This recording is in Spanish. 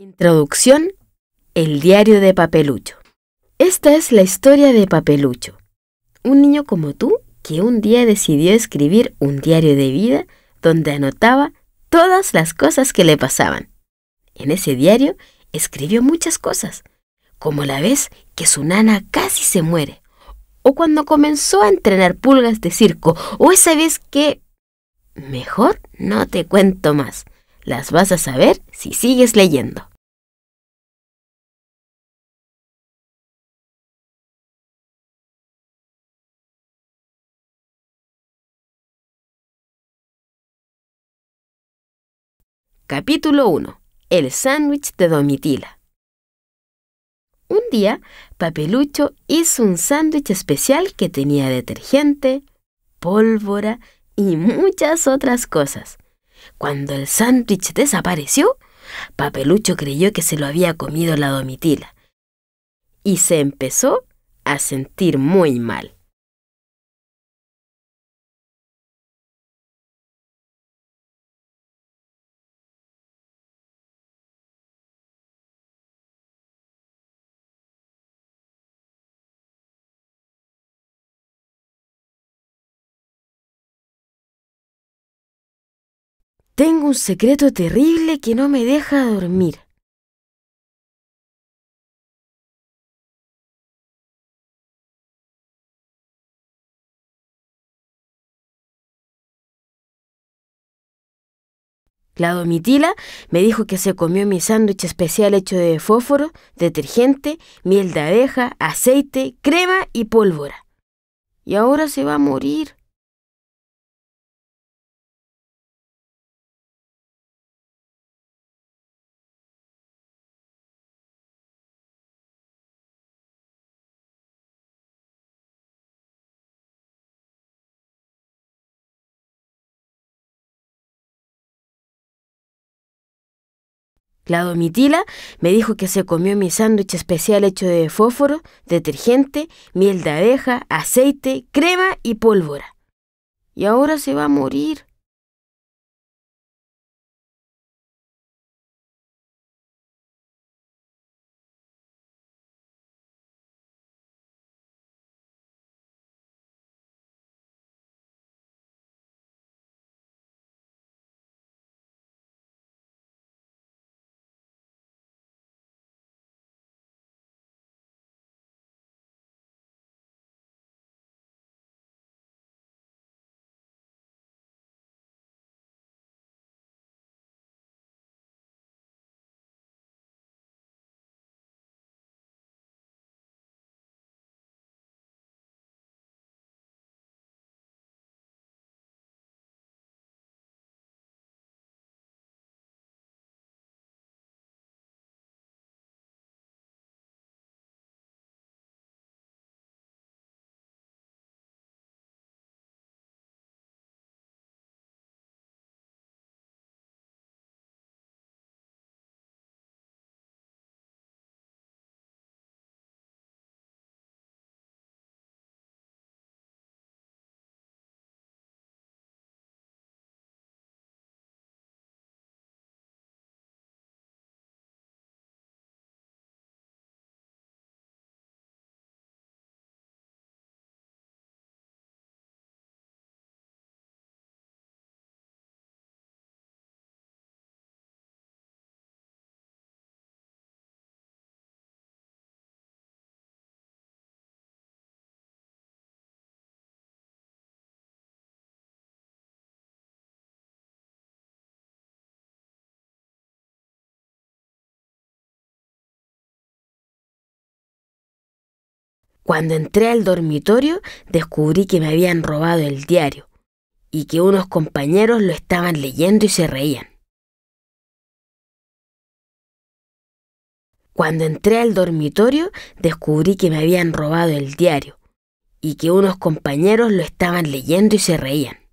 Introducción. El diario de Papelucho. Esta es la historia de Papelucho, un niño como tú que un día decidió escribir un diario de vida donde anotaba todas las cosas que le pasaban. En ese diario escribió muchas cosas, como la vez que su nana casi se muere, o cuando comenzó a entrenar pulgas de circo, o esa vez que... Mejor no te cuento más. Las vas a saber si sigues leyendo. Capítulo 1. El sándwich de Domitila. Un día, Papelucho hizo un sándwich especial que tenía detergente, pólvora y muchas otras cosas. Cuando el sándwich desapareció, Papelucho creyó que se lo había comido la Domitila y se empezó a sentir muy mal. Tengo un secreto terrible que no me deja dormir. La domitila me dijo que se comió mi sándwich especial hecho de fósforo, detergente, miel de abeja, aceite, crema y pólvora. Y ahora se va a morir. La domitila me dijo que se comió mi sándwich especial hecho de fósforo, detergente, miel de abeja, aceite, crema y pólvora. Y ahora se va a morir. Cuando entré al dormitorio descubrí que me habían robado el diario y que unos compañeros lo estaban leyendo y se reían. Cuando entré al dormitorio descubrí que me habían robado el diario y que unos compañeros lo estaban leyendo y se reían.